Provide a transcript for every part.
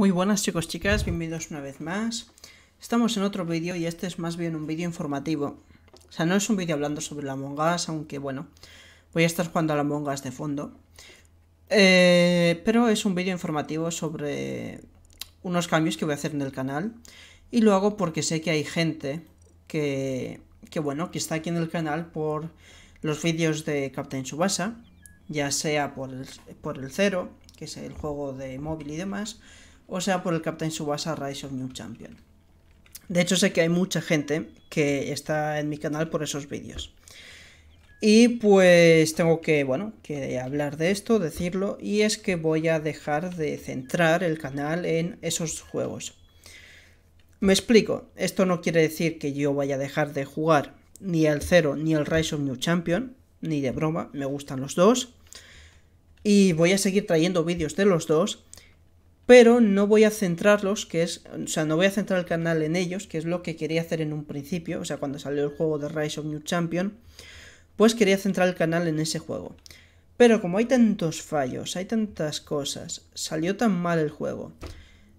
Muy buenas chicos chicas, bienvenidos una vez más. Estamos en otro vídeo y este es más bien un vídeo informativo. O sea, no es un vídeo hablando sobre la Among Us, aunque bueno, voy a estar jugando a la Among Us de fondo. Eh, pero es un vídeo informativo sobre unos cambios que voy a hacer en el canal. Y lo hago porque sé que hay gente que, que bueno, que está aquí en el canal por los vídeos de Captain Subasa, ya sea por el, por el que es el juego de móvil y demás, o sea por el Captain Subasa Rise of New Champion. De hecho sé que hay mucha gente que está en mi canal por esos vídeos. Y pues tengo que, bueno, que hablar de esto, decirlo, y es que voy a dejar de centrar el canal en esos juegos. Me explico, esto no quiere decir que yo vaya a dejar de jugar ni el Zero ni el Rise of New Champion, ni de broma, me gustan los dos. Y voy a seguir trayendo vídeos de los dos, pero no voy a centrarlos, que es, o sea, no voy a centrar el canal en ellos, que es lo que quería hacer en un principio, o sea, cuando salió el juego de Rise of New Champion, pues quería centrar el canal en ese juego. Pero como hay tantos fallos, hay tantas cosas, salió tan mal el juego,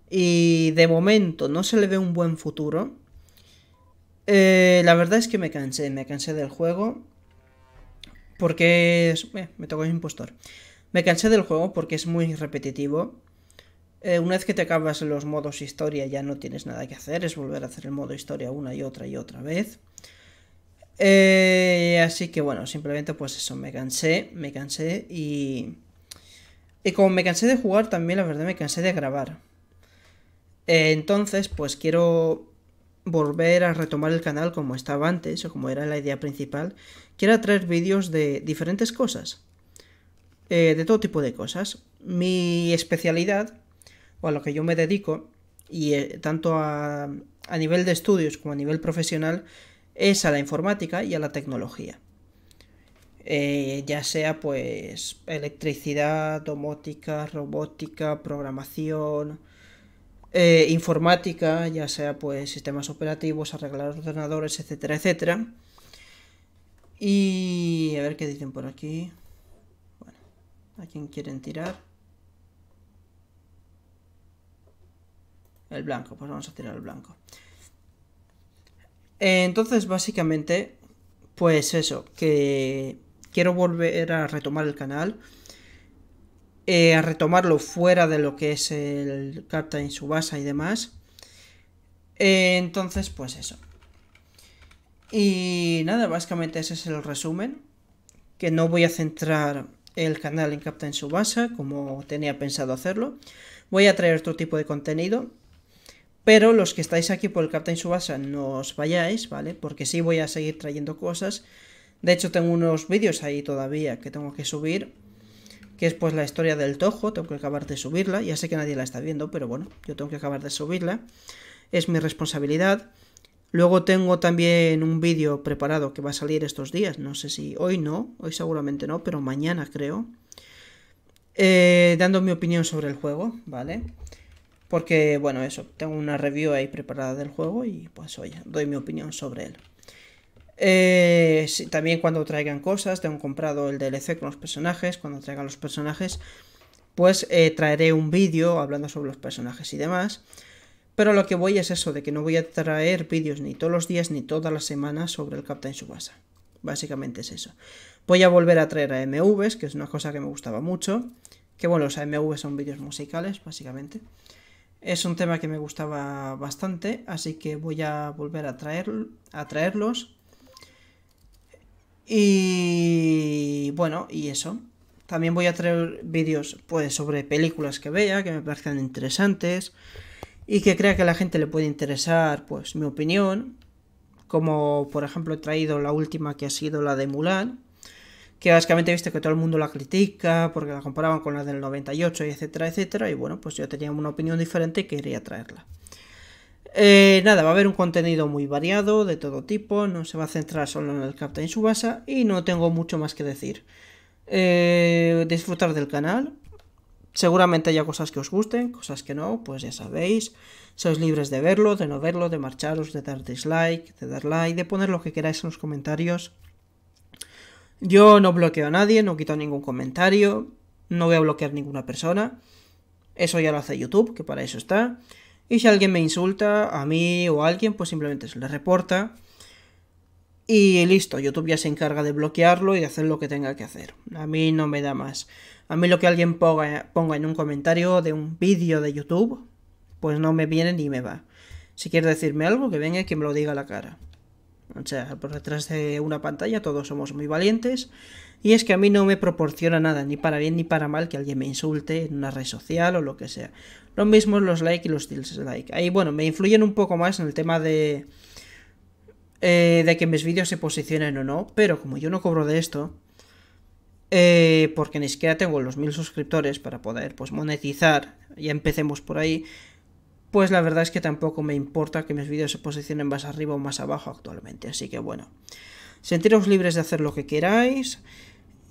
y de momento no se le ve un buen futuro, eh, la verdad es que me cansé, me cansé del juego, porque es, eh, me tocó el impostor. Me cansé del juego porque es muy repetitivo eh, una vez que te acabas los modos historia ya no tienes nada que hacer, es volver a hacer el modo historia una y otra y otra vez. Eh, así que bueno, simplemente pues eso, me cansé, me cansé y... Y como me cansé de jugar también, la verdad me cansé de grabar. Eh, entonces pues quiero volver a retomar el canal como estaba antes o como era la idea principal. Quiero traer vídeos de diferentes cosas. de todo tipo de cosas. Mi especialidad o a lo que yo me dedico, y eh, tanto a, nivel de estudios como a nivel profesional, es a la informática y a la tecnología. Eh, ya sea pues electricidad, domótica, robótica, programación, eh, informática, ya sea pues sistemas operativos, arreglar ordenadores, etcétera, etcétera. Y a ver qué dicen por aquí. ¿a quién quieren tirar? El blanco, pues vamos a tirar el blanco. Eh, entonces, básicamente, pues eso, que quiero volver a retomar el canal. Eh, a retomarlo fuera de lo que es el Captain Subasa y demás. Eh, entonces, pues eso. Y nada, básicamente ese es el resumen. Que no voy a centrar el canal en Captain Subasa como tenía pensado hacerlo. Voy a traer otro tipo de contenido pero los que estáis aquí por el Captain Subasa no os vayáis, ¿vale? Porque sí voy a seguir trayendo cosas. De hecho tengo unos vídeos ahí todavía que tengo que subir. Que es pues la historia del Tojo, tengo que acabar de subirla. Ya sé que nadie la está viendo, pero bueno, yo tengo que acabar de subirla. Es mi responsabilidad. Luego tengo también un vídeo preparado que va a salir estos días. No sé si hoy no, hoy seguramente no, pero mañana creo. Eh, dando mi opinión sobre el juego, ¿vale? vale porque, bueno, eso, tengo una review ahí preparada del juego y pues oye, doy mi opinión sobre él. Eh, también cuando traigan cosas, tengo comprado el DLC con los personajes, cuando traigan los personajes, pues eh, traeré un vídeo hablando sobre los personajes y demás. Pero lo que voy es eso, de que no voy a traer vídeos ni todos los días ni todas las semanas sobre el Captain Subasa. Básicamente es eso. Voy a volver a traer a AMVs, que es una cosa que me gustaba mucho. Que bueno, los AMVs son vídeos musicales, básicamente. Es un tema que me gustaba bastante, así que voy a volver a, traer, a traerlos. Y bueno, y eso. También voy a traer vídeos pues, sobre películas que vea, que me parezcan interesantes y que crea que a la gente le puede interesar pues mi opinión. Como por ejemplo he traído la última que ha sido la de Mulan que básicamente he que todo el mundo la critica porque la comparaban con la del 98 y etcétera, etcétera, y bueno, pues yo tenía una opinión diferente y quería traerla. Eh, nada, va a haber un contenido muy variado, de todo tipo, no se va a centrar solo en el Captain Subasa y no tengo mucho más que decir. Eh, disfrutar del canal, seguramente haya cosas que os gusten, cosas que no, pues ya sabéis, sois libres de verlo, de no verlo, de marcharos, de dar dislike, de dar like, de poner lo que queráis en los comentarios. Yo no bloqueo a nadie, no quito ningún comentario, no voy a bloquear ninguna persona. Eso ya lo hace YouTube, que para eso está. Y si alguien me insulta, a mí o a alguien, pues simplemente se le reporta. Y listo, YouTube ya se encarga de bloquearlo y de hacer lo que tenga que hacer. A mí no me da más. A mí lo que alguien ponga, ponga en un comentario de un vídeo de YouTube, pues no me viene ni me va. Si quiere decirme algo, que venga y que me lo diga a la cara. O sea, por detrás de una pantalla todos somos muy valientes. Y es que a mí no me proporciona nada, ni para bien ni para mal, que alguien me insulte en una red social o lo que sea. Lo mismo los likes y los dislikes Ahí, bueno, me influyen un poco más en el tema de. Eh, de que mis vídeos se posicionen o no. Pero como yo no cobro de esto. Eh, porque ni siquiera tengo los mil suscriptores para poder pues monetizar. Ya empecemos por ahí pues la verdad es que tampoco me importa que mis vídeos se posicionen más arriba o más abajo actualmente. Así que bueno, sentiros libres de hacer lo que queráis.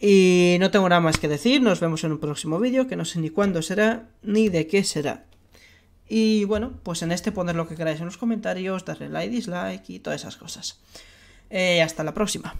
Y no tengo nada más que decir, nos vemos en un próximo vídeo, que no sé ni cuándo será, ni de qué será. Y bueno, pues en este poner lo que queráis en los comentarios, darle like, dislike y todas esas cosas. Eh, hasta la próxima.